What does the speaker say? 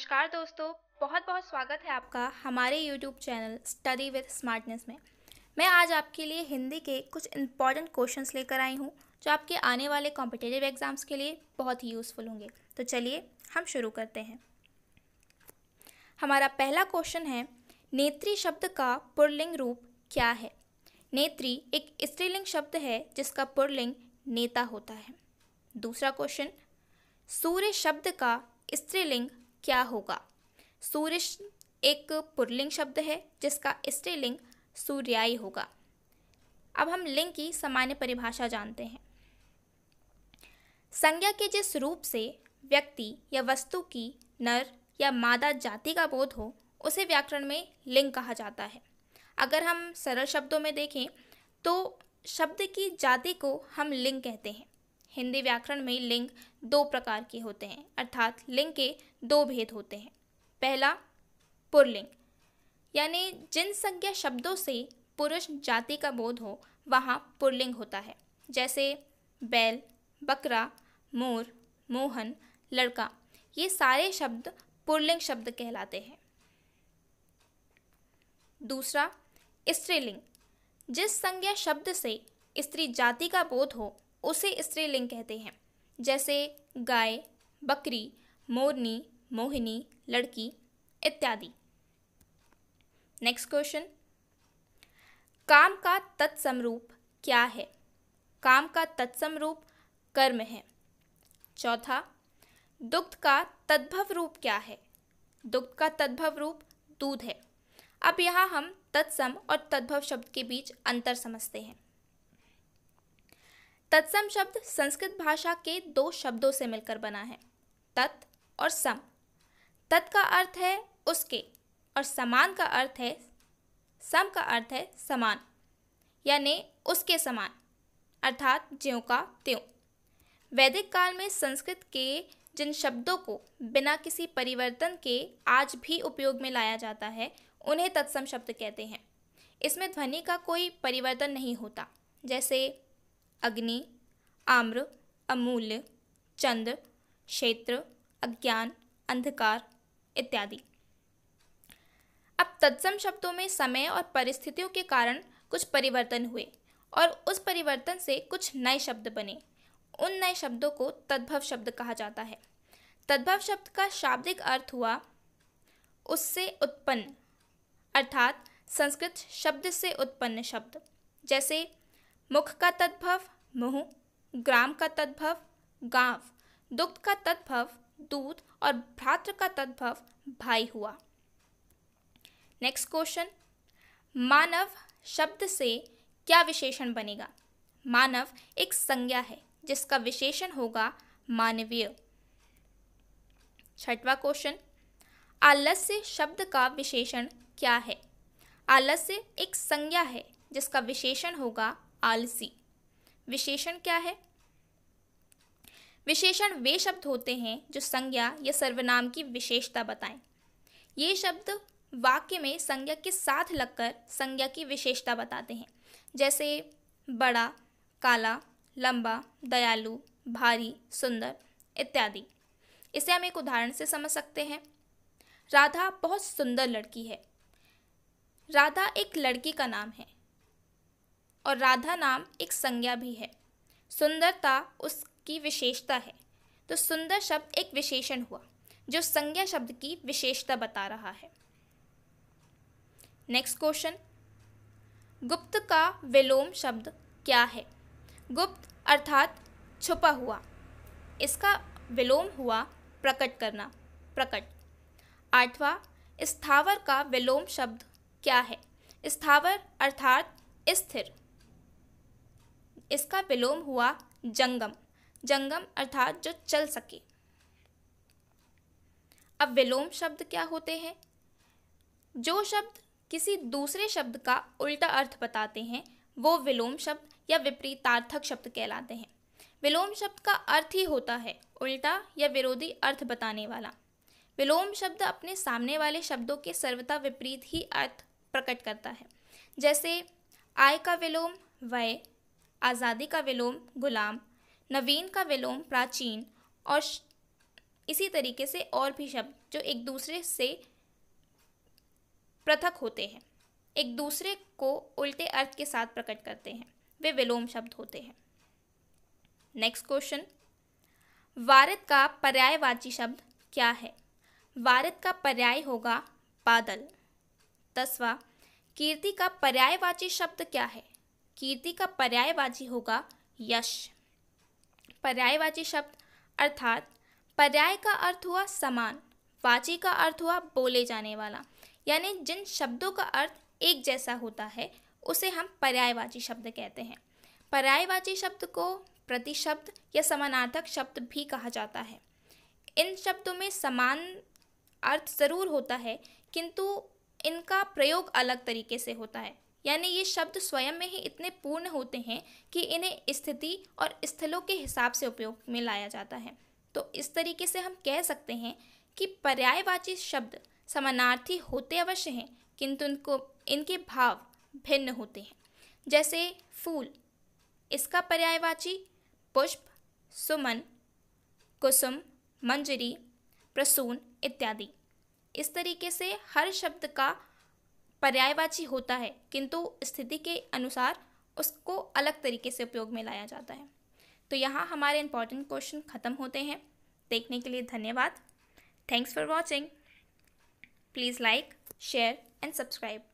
नमस्कार दोस्तों बहुत बहुत स्वागत है आपका हमारे YouTube channel study with smartness में मैं आज आपके लिए हिंदी के कुछ इम्पॉर्टेंट क्वेश्चंस लेकर आई हूँ जो आपके आने वाले कॉम्पिटेटिव एग्ज़ाम्स के लिए बहुत ही यूज़फुल होंगे तो चलिए हम शुरू करते हैं हमारा पहला क्वेश्चन है नेत्री शब्द का पुरलिंग रूप क्या है नेत्री एक स्त्रीलिंग शब्द है जिसका पुरलिंग नेता होता है दूसरा क्वेश्चन सूर्य शब्द का स्त्रीलिंग क्या होगा सूर्य एक पुरलिंग शब्द है जिसका स्त्रीलिंग सूर्याई होगा अब हम लिंग की सामान्य परिभाषा जानते हैं संज्ञा के जिस रूप से व्यक्ति या वस्तु की नर या मादा जाति का बोध हो उसे व्याकरण में लिंग कहा जाता है अगर हम सरल शब्दों में देखें तो शब्द की जाति को हम लिंग कहते हैं हिंदी व्याकरण में लिंग दो प्रकार के होते हैं अर्थात लिंग के दो भेद होते हैं पहला पुरलिंग यानी जिन संज्ञा शब्दों से पुरुष जाति का बोध हो वहाँ पुरलिंग होता है जैसे बैल बकरा मोर मोहन लड़का ये सारे शब्द पुरलिंग शब्द कहलाते हैं दूसरा स्त्रीलिंग जिस संज्ञा शब्द से स्त्री जाति का बोध हो उसे स्त्रीलिंग कहते हैं जैसे गाय बकरी मोरनी मोहिनी लड़की इत्यादि नेक्स्ट क्वेश्चन काम का तत्सम रूप क्या है काम का तत्सम रूप कर्म है चौथा दुग्ध का तद्भव रूप क्या है दुग्ध का तद्भव रूप दूध है अब यहाँ हम तत्सम और तद्भव शब्द के बीच अंतर समझते हैं तत्सम शब्द संस्कृत भाषा के दो शब्दों से मिलकर बना है तत् और सम तत् का अर्थ है उसके और समान का अर्थ है सम का अर्थ है समान यानी उसके समान अर्थात ज्यों का त्यों वैदिक काल में संस्कृत के जिन शब्दों को बिना किसी परिवर्तन के आज भी उपयोग में लाया जाता है उन्हें तत्सम शब्द कहते हैं इसमें ध्वनि का कोई परिवर्तन नहीं होता जैसे अग्नि आम्र अमूल्य चंद्र क्षेत्र अज्ञान अंधकार इत्यादि अब तत्सम शब्दों में समय और परिस्थितियों के कारण कुछ परिवर्तन हुए और उस परिवर्तन से कुछ नए शब्द बने उन नए शब्दों को तद्भव शब्द कहा जाता है तद्भव शब्द का शाब्दिक अर्थ हुआ उससे उत्पन्न अर्थात संस्कृत शब्द से उत्पन्न शब्द जैसे मुख का तद्भव मुह ग्राम का तद्भव गांव दुग्ध का तद्भव दूध और भ्रातृ का तद्भव भाई हुआ नेक्स्ट क्वेश्चन मानव शब्द से क्या विशेषण बनेगा मानव एक संज्ञा है जिसका विशेषण होगा मानवीय छठवा क्वेश्चन आलस्य शब्द का विशेषण क्या है आलस्य एक संज्ञा है जिसका विशेषण होगा आलसी विशेषण क्या है विशेषण वे शब्द होते हैं जो संज्ञा या सर्वनाम की विशेषता बताएं ये शब्द वाक्य में संज्ञा के साथ लगकर संज्ञा की विशेषता बताते हैं जैसे बड़ा काला लंबा दयालु भारी सुंदर इत्यादि इसे हम एक उदाहरण से समझ सकते हैं राधा बहुत सुंदर लड़की है राधा एक लड़की का नाम है और राधा नाम एक संज्ञा भी है सुंदरता उसकी विशेषता है तो सुंदर शब्द एक विशेषण हुआ जो संज्ञा शब्द की विशेषता बता रहा है नेक्स्ट क्वेश्चन गुप्त का विलोम शब्द क्या है गुप्त अर्थात छुपा हुआ इसका विलोम हुआ प्रकट करना प्रकट आठवां स्थावर का विलोम शब्द क्या है स्थावर अर्थात स्थिर इसका विलोम हुआ जंगम जंगम अर्थात जो चल सके अब विलोम शब्द क्या होते हैं जो शब्द किसी दूसरे शब्द का उल्टा अर्थ बताते हैं वो विलोम शब्द या विपरीतार्थक शब्द कहलाते हैं विलोम शब्द का अर्थ ही होता है उल्टा या विरोधी अर्थ बताने वाला विलोम शब्द अपने सामने वाले शब्दों के सर्वथा विपरीत ही अर्थ प्रकट करता है जैसे आय का विलोम व्यय आज़ादी का विलोम गुलाम नवीन का विलोम प्राचीन और इसी तरीके से और भी शब्द जो एक दूसरे से पृथक होते हैं एक दूसरे को उल्टे अर्थ के साथ प्रकट करते हैं वे विलोम शब्द होते हैं नेक्स्ट क्वेश्चन वारद का पर्यायवाची शब्द क्या है वारद का पर्याय होगा बादल दसवा कीर्ति का पर्यायवाची शब्द क्या है कीर्ति का पर्यायवाची होगा यश पर्यायवाची शब्द अर्थात पर्याय का अर्थ हुआ समान वाची का अर्थ हुआ बोले जाने वाला यानी जिन शब्दों का अर्थ एक जैसा होता है उसे हम पर्यायवाची शब्द कहते हैं पर्यायवाची शब्द को प्रतिशब्द या समानार्थक शब्द भी कहा जाता है इन शब्दों में समान अर्थ ज़रूर होता है किंतु इनका प्रयोग अलग तरीके से होता है यानी ये शब्द स्वयं में ही इतने पूर्ण होते हैं कि इन्हें स्थिति और स्थलों के हिसाब से उपयोग में लाया जाता है तो इस तरीके से हम कह सकते हैं कि पर्यायवाची शब्द समानार्थी होते अवश्य हैं किंतु उनको इनके भाव भिन्न होते हैं जैसे फूल इसका पर्यायवाची पुष्प सुमन कुसुम मंजरी प्रसून इत्यादि इस तरीके से हर शब्द का पर्यायवाची होता है किंतु स्थिति के अनुसार उसको अलग तरीके से उपयोग में लाया जाता है तो यहाँ हमारे इंपॉर्टेंट क्वेश्चन ख़त्म होते हैं देखने के लिए धन्यवाद thanks for watching please like share and subscribe